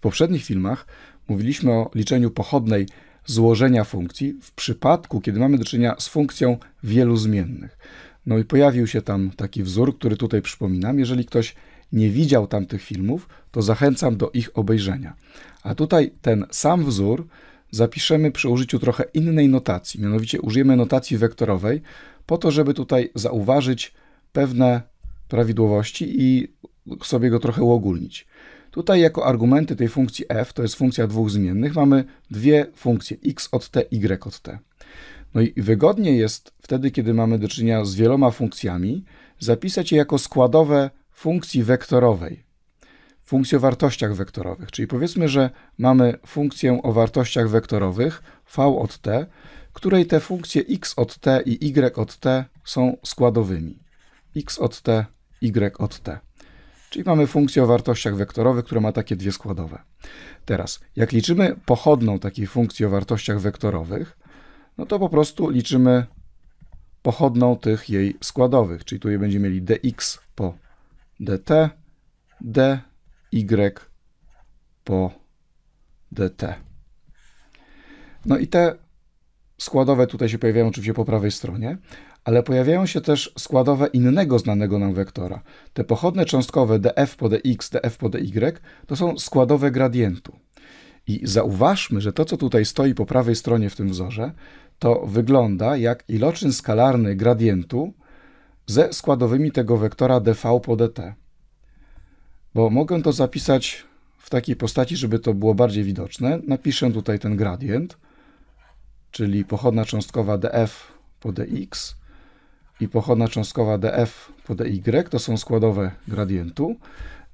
W poprzednich filmach mówiliśmy o liczeniu pochodnej złożenia funkcji w przypadku, kiedy mamy do czynienia z funkcją wielu zmiennych. No i pojawił się tam taki wzór, który tutaj przypominam. Jeżeli ktoś nie widział tamtych filmów, to zachęcam do ich obejrzenia. A tutaj ten sam wzór zapiszemy przy użyciu trochę innej notacji, mianowicie użyjemy notacji wektorowej po to, żeby tutaj zauważyć pewne prawidłowości i sobie go trochę uogólnić. Tutaj jako argumenty tej funkcji f, to jest funkcja dwóch zmiennych, mamy dwie funkcje x od t, y od t. No i wygodnie jest wtedy, kiedy mamy do czynienia z wieloma funkcjami, zapisać je jako składowe funkcji wektorowej. Funkcję o wartościach wektorowych, czyli powiedzmy, że mamy funkcję o wartościach wektorowych v od t, której te funkcje x od t i y od t są składowymi. x od t, y od t. Czyli mamy funkcję o wartościach wektorowych, która ma takie dwie składowe. Teraz, jak liczymy pochodną takiej funkcji o wartościach wektorowych, no to po prostu liczymy pochodną tych jej składowych, czyli tutaj będziemy mieli dx po dt, dy po dt. No i te składowe tutaj się pojawiają oczywiście po prawej stronie ale pojawiają się też składowe innego znanego nam wektora. Te pochodne cząstkowe df po dx, df po dy to są składowe gradientu. I zauważmy, że to, co tutaj stoi po prawej stronie w tym wzorze, to wygląda jak iloczyn skalarny gradientu ze składowymi tego wektora dv po dt. E Bo mogę to zapisać w takiej postaci, żeby to było bardziej widoczne. Napiszę tutaj ten gradient, czyli pochodna cząstkowa df po dx e i pochodna cząstkowa df po dy to są składowe gradientu.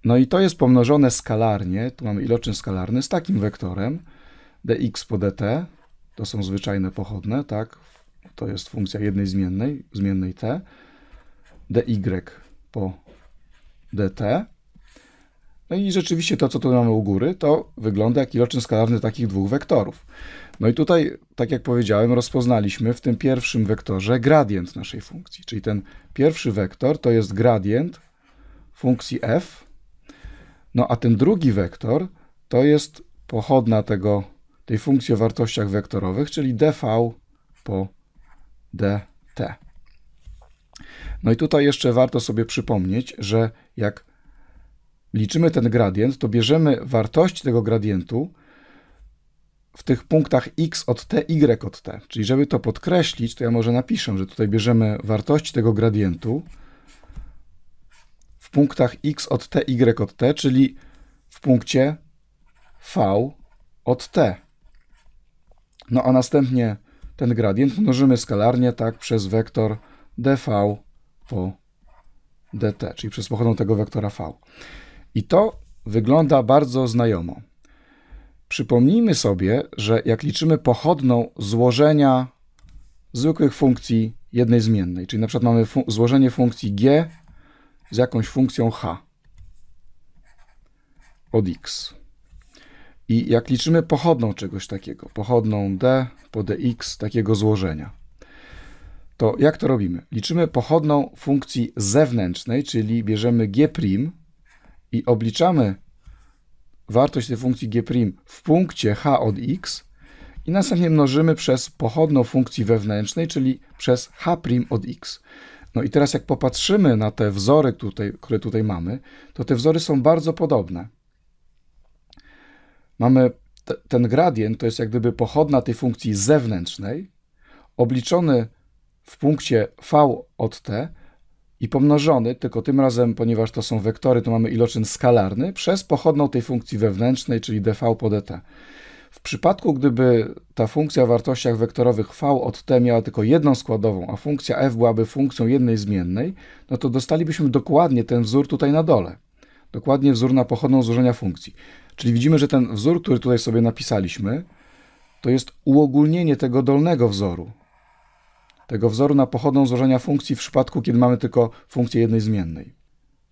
No i to jest pomnożone skalarnie, tu mamy iloczyn skalarny z takim wektorem dx po dt, e to są zwyczajne pochodne, tak? To jest funkcja jednej zmiennej, zmiennej t, dy po dt no i rzeczywiście to, co tu mamy u góry, to wygląda jak iloczyn skalarny takich dwóch wektorów. No i tutaj, tak jak powiedziałem, rozpoznaliśmy w tym pierwszym wektorze gradient naszej funkcji. Czyli ten pierwszy wektor to jest gradient funkcji f, no a ten drugi wektor to jest pochodna tego, tej funkcji o wartościach wektorowych, czyli dv po dt. No i tutaj jeszcze warto sobie przypomnieć, że jak liczymy ten gradient, to bierzemy wartość tego gradientu w tych punktach x od t, y od t. Czyli żeby to podkreślić, to ja może napiszę, że tutaj bierzemy wartość tego gradientu w punktach x od t, y od t, czyli w punkcie v od t. No a następnie ten gradient mnożymy skalarnie tak przez wektor dv po dt, czyli przez pochodną tego wektora v. I to wygląda bardzo znajomo. Przypomnijmy sobie, że jak liczymy pochodną złożenia zwykłych funkcji jednej zmiennej, czyli na przykład mamy złożenie funkcji g z jakąś funkcją h od x. I jak liczymy pochodną czegoś takiego, pochodną d po dx takiego złożenia, to jak to robimy? Liczymy pochodną funkcji zewnętrznej, czyli bierzemy g' i obliczamy wartość tej funkcji g' w punkcie h od x i następnie mnożymy przez pochodną funkcji wewnętrznej, czyli przez h' od x. No i teraz jak popatrzymy na te wzory, tutaj, które tutaj mamy, to te wzory są bardzo podobne. Mamy ten gradient, to jest jak gdyby pochodna tej funkcji zewnętrznej, obliczony w punkcie v od t, i pomnożony, tylko tym razem, ponieważ to są wektory, to mamy iloczyn skalarny, przez pochodną tej funkcji wewnętrznej, czyli dv po dt. E w przypadku, gdyby ta funkcja o wartościach wektorowych v od t miała tylko jedną składową, a funkcja f byłaby funkcją jednej zmiennej, no to dostalibyśmy dokładnie ten wzór tutaj na dole. Dokładnie wzór na pochodną złożenia funkcji. Czyli widzimy, że ten wzór, który tutaj sobie napisaliśmy, to jest uogólnienie tego dolnego wzoru, tego wzoru na pochodną złożenia funkcji w przypadku, kiedy mamy tylko funkcję jednej zmiennej.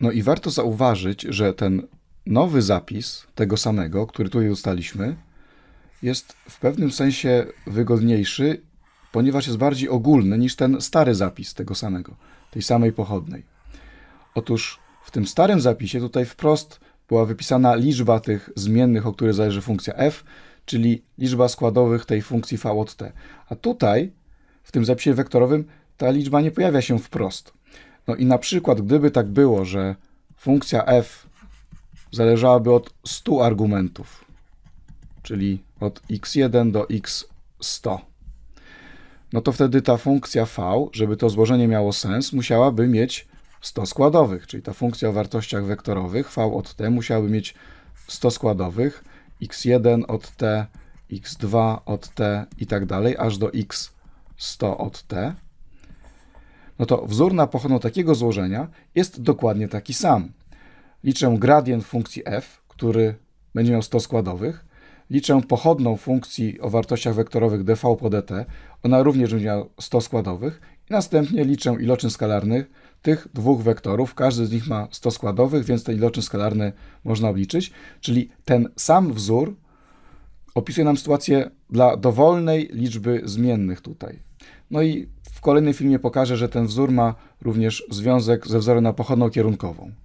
No i warto zauważyć, że ten nowy zapis tego samego, który tutaj dostaliśmy, jest w pewnym sensie wygodniejszy, ponieważ jest bardziej ogólny niż ten stary zapis tego samego, tej samej pochodnej. Otóż w tym starym zapisie tutaj wprost była wypisana liczba tych zmiennych, o które zależy funkcja f, czyli liczba składowych tej funkcji v od t. A tutaj w tym zapisie wektorowym ta liczba nie pojawia się wprost. No i na przykład, gdyby tak było, że funkcja f zależałaby od 100 argumentów, czyli od x1 do x100, no to wtedy ta funkcja v, żeby to złożenie miało sens, musiałaby mieć 100 składowych, czyli ta funkcja o wartościach wektorowych v od t musiałaby mieć 100 składowych, x1 od t, x2 od t i tak dalej, aż do x 100 od t, no to wzór na pochodną takiego złożenia jest dokładnie taki sam. Liczę gradient funkcji f, który będzie miał 100 składowych, liczę pochodną funkcji o wartościach wektorowych dv po dt, e ona również będzie miała 100 składowych i następnie liczę iloczyn skalarny tych dwóch wektorów, każdy z nich ma 100 składowych, więc ten iloczyn skalarny można obliczyć, czyli ten sam wzór opisuje nam sytuację dla dowolnej liczby zmiennych tutaj. No i w kolejnym filmie pokażę, że ten wzór ma również związek ze wzorem na pochodną kierunkową.